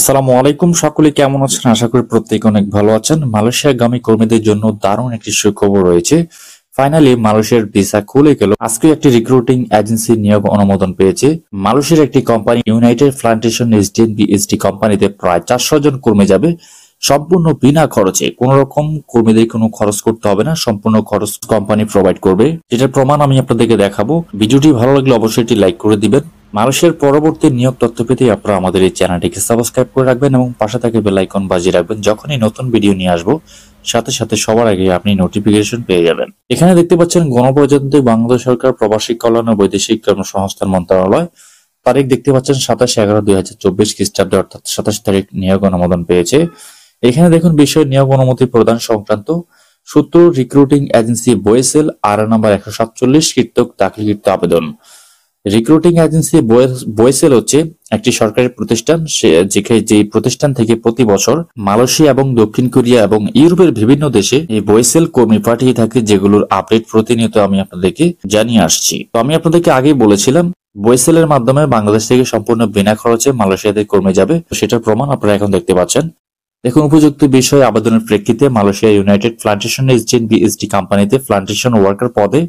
আসসালামু আলাইকুম সকলে কেমন আছেন আশা করি প্রত্যেকে অনেক ভালো আছেন গামী কর্মীদের জন্য দারুণ একটি সুখবর রয়েছে ফাইনালি মালয়েশিয়ার ভিসা খুলে গেল আজকে একটি রিক্রুটিং এজেন্সি নিয়োগ অনুমোদন পেয়েছে মালয়েশিয়ার একটি কোম্পানি ইউনাইটেড প্লান্টেশন এসডিএনবিএসটি কোম্পানিতে প্রায় চারশো জন কর্মী যাবে সম্পূর্ণ বিনা খরচে কোন রকম কর্মীদের কোনো খরচ করতে হবে না সম্পূর্ণ খরচ কোম্পানি প্রোভাইড করবে যেটার প্রমাণ আমি আপনাদেরকে দেখাবো ভিডিওটি ভালো লাগলে অবশ্যই এটি লাইক করে দিবেন মানুষের পরবর্তী নিয়োগ তথ্য পেতে আপনারা আমাদের এই চ্যানেলটিকে সাবস্ক্রাইব করে রাখবেন এবং পাশে থেকে বেলাইকন বাজিয়ে রাখবেন যখনই নতুন ভিডিও নিয়ে আসবো সাথে সাথে সবার আগে আপনি নোটিফিকেশন পেয়ে যাবেন এখানে দেখতে পাচ্ছেন গণপ্রজাতন্ত্রী বাংলাদেশ সরকার প্রবাসী কল্যাণ ও বৈদেশিক কর্মসংস্থান মন্ত্রণালয় তারিখ দেখতে পাচ্ছেন সাতাশ এগারো দুই হাজার চব্বিশ খ্রিস্টাব্দে অর্থাৎ সাতাশ তারিখ নিয়োগ অনুমোদন পেয়েছে এখানে দেখুন বিষয় নিয়োগ অনুমতি প্রদান সংক্রান্ত সূত্র রিক্রুটিং এজেন্সি বোয়েসেল আর নাম্বার একশো সাতচল্লিশ কীর্তক দাখিলকৃত আবেদন রিক্রুটিং এজেন্সি বোয়েসেল হচ্ছে একটি সরকারি প্রতিষ্ঠান যেখানে যে প্রতিষ্ঠান থেকে প্রতি বছর মালয়েশিয়া এবং দক্ষিণ কোরিয়া এবং ইউরোপের বিভিন্ন দেশে এই বোয়েসেল কর্মী পাঠিয়ে থাকে যেগুলোর আপডেট প্রতিনিয়ত আমি আপনাদেরকে জানিয়ে আসছি তো আমি আপনাদেরকে আগেই বলেছিলাম এর মাধ্যমে বাংলাদেশ থেকে সম্পূর্ণ বিনা খরচে মালয়েশিয়াতে কর্মে যাবে সেটার প্রমাণ আপনারা এখন দেখতে পাচ্ছেন দেখুন উপযুক্ত বিষয়ে আবেদনের প্রেক্ষিতে মালয়েশিয়া ইউনাইটেড প্লান্টেশন এসজেনবিএসটি কোম্পানিতে প্লান্টেশন ওয়ার্কার পদে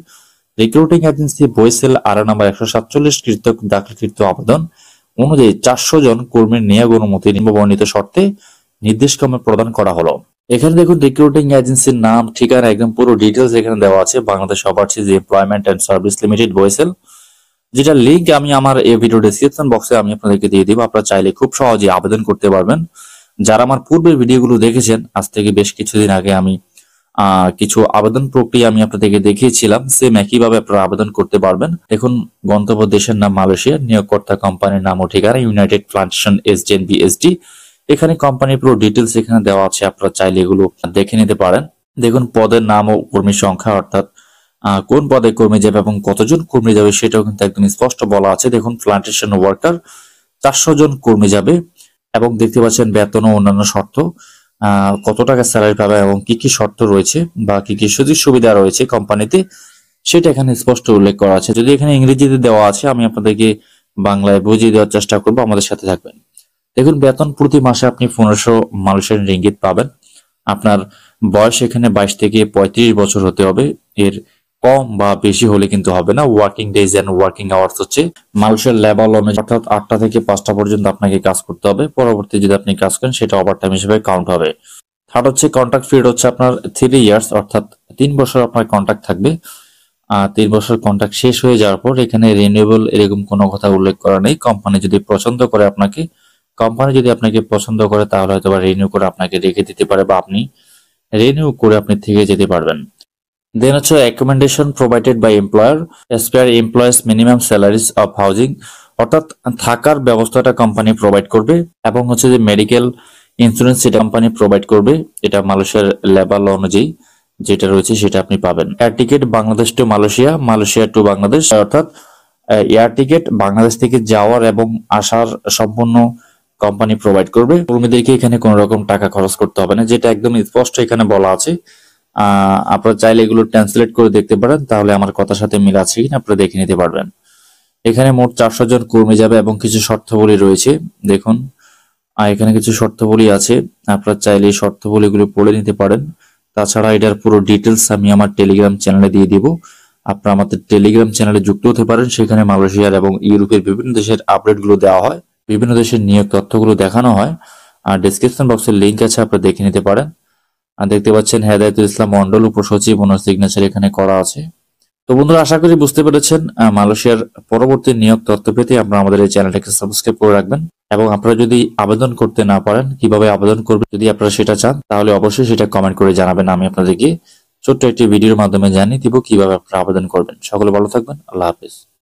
রিক্রুটিং এজেন্সি বইসেল আর নাম্বার একশো সাতচল্লিশ কৃত দাখিলকৃত আবেদন অনুযায়ী চারশো জন কর্মীর নিয়োগ অনুমতি নিম্নবর্ণিত শর্তে নির্দেশক্রমে প্রদান করা হলো এখানে দেখুন রিক্রুটিং এজেন্সির নাম ঠিকানা একদম পুরো ডিটেলস এখানে দেওয়া আছে Bangladesh overseas employment and service limited BOESL যেটা লিঙ্ক আমি আমার এই ভিডিও ডিসক্রিপশন বক্সে আমি আপনাদেরকে দিয়ে দিব আপনারা চাইলে খুব সহজে আবেদন করতে পারবেন যারা আমার পূর্বের ভিডিওগুলো দেখেছেন আজ থেকে বেশ কিছুদিন আগে আমি কিছু আবেদন প্রক্রিয়া আমি আপনাদেরকে দেখিয়েছিলাম সেম একইভাবে আপনারা আবেদন করতে পারবেন দেখুন গন্তব্য দেশের নাম মালয়েশিয়া নিয়োগকর্তা কোম্পানির নাম ও ঠিকানা ইউনাইটেড প্লান্টেশন জেন বিএসডি এখানে কোম্পানির পুরো ডিটেলস এখানে দেওয়া আছে আপনারা চাইলে এগুলো দেখে নিতে পারেন দেখুন পদের নাম ও কর্মী সংখ্যা অর্থাৎ কোন পদে কর্মী যাবে এবং কতজন কর্মী যাবে সেটাও কিন্তু একদম স্পষ্ট বলা আছে দেখুন প্লান্টেশন ওয়ার্কার চারশো জন কর্মী যাবে এবং দেখতে পাচ্ছেন বেতন ও অন্যান্য শর্ত কত টাকা স্যালারি পাবে এবং কি কি শর্ত রয়েছে বা কি কি সুযোগ সুবিধা রয়েছে কোম্পানিতে সেটা এখানে স্পষ্ট উল্লেখ করা আছে যদি এখানে ইংরেজিতে দেওয়া আছে আমি আপনাদেরকে বাংলায় বুঝিয়ে দেওয়ার চেষ্টা করবো আমাদের সাথে থাকবেন দেখুন বেতন প্রতি মাসে আপনি পনেরোশো মালয়েশিয়ান রিঙ্গিত পাবেন আপনার বয়স এখানে বাইশ থেকে পঁয়ত্রিশ বছর হতে হবে এর কম বা বেশি হলে কিন্তু হবে না working days and working hours হচ্ছে মানুষের লেবার অনুযায়ী অর্থাৎ আটটা থেকে পাঁচটা পর্যন্ত আপনাকে কাজ করতে হবে পরবর্তী যদি আপনি কাজ করেন সেটা ওভার টাইম হিসেবে কাউন্ট হবে থার্ড হচ্ছে কন্ট্রাক্ট পিরিয়ড হচ্ছে আপনার থ্রি ইয়ার্স অর্থাৎ তিন বছর আপনার কন্ট্রাক্ট থাকবে আর তিন বছর কন্ট্রাক্ট শেষ হয়ে যাওয়ার পর এখানে রিনিউয়েবল এরকম কোনো কথা উল্লেখ করা নেই কোম্পানি যদি পছন্দ করে আপনাকে কোম্পানি যদি আপনাকে পছন্দ করে তাহলে হয়তো বা রিনিউ করে আপনাকে রেখে দিতে পারে বা আপনি রিনিউ করে আপনি থেকে যেতে পারবেন দেন হচ্ছে recommendation provided by employer as employees minimum salaries of housing অর্থাৎ থাকার ব্যবস্থাটা কোম্পানি প্রোভাইড করবে এবং হচ্ছে যে মেডিকেল ইন্স্যুরেন্স সেটা কোম্পানি প্রোভাইড করবে এটা মালয়েশিয়ার লেবার ল অনুযায়ী যেটা রয়েছে সেটা আপনি পাবেন air ticket Bangladesh to Malaysia Malaysia to Bangladesh অর্থাৎ এয়ার টিকিট বাংলাদেশ থেকে যাওয়ার এবং আসার সম্পূর্ণ কোম্পানি প্রোভাইড করবে কর্মীদেরকে এখানে কোনো রকম টাকা খরচ করতে হবে না যেটা একদম স্পষ্ট এখানে বলা আছে আপনারা চাইলে এগুলো ট্রান্সলেট করে দেখতে পারেন তাহলে আমার কথার সাথে মিল আছে কিনা আপনারা দেখে নিতে পারবেন এখানে মোট চারশো জন কর্মী যাবে এবং কিছু শর্তাবলী রয়েছে দেখুন আর এখানে কিছু শর্তাবলী আছে আপনারা চাইলে এই শর্তাবলীগুলো পড়ে নিতে পারেন তাছাড়া এটার পুরো ডিটেলস আমি আমার টেলিগ্রাম চ্যানেলে দিয়ে দিব আপনারা আমাদের টেলিগ্রাম চ্যানেলে যুক্ত হতে পারেন সেখানে মালয়েশিয়ার এবং ইউরোপের বিভিন্ন দেশের আপডেটগুলো দেওয়া হয় বিভিন্ন দেশের নিয়োগ তথ্যগুলো দেখানো হয় আর ডিসক্রিপশন বক্সের লিঙ্ক আছে আপনারা দেখে নিতে পারেন দেখতে পাচ্ছেন হেদায়তুল ইসলাম মন্ডল উপসচিব ওনার সিগনেচার এখানে করা আছে তো বন্ধুরা আশা করি বুঝতে পেরেছেন মালয়েশিয়ার পরবর্তী নিয়োগ তথ্য পেতে আপনারা আমাদের এই চ্যানেলটাকে সাবস্ক্রাইব করে রাখবেন এবং আপনারা যদি আবেদন করতে না পারেন কিভাবে আবেদন করবেন যদি আপনারা সেটা চান তাহলে অবশ্যই সেটা কমেন্ট করে জানাবেন আমি আপনাদেরকে ছোট্ট একটি ভিডিওর মাধ্যমে জানিয়ে দিব কিভাবে আপনারা আবেদন করবেন সকলে ভালো থাকবেন আল্লাহ হাফিজ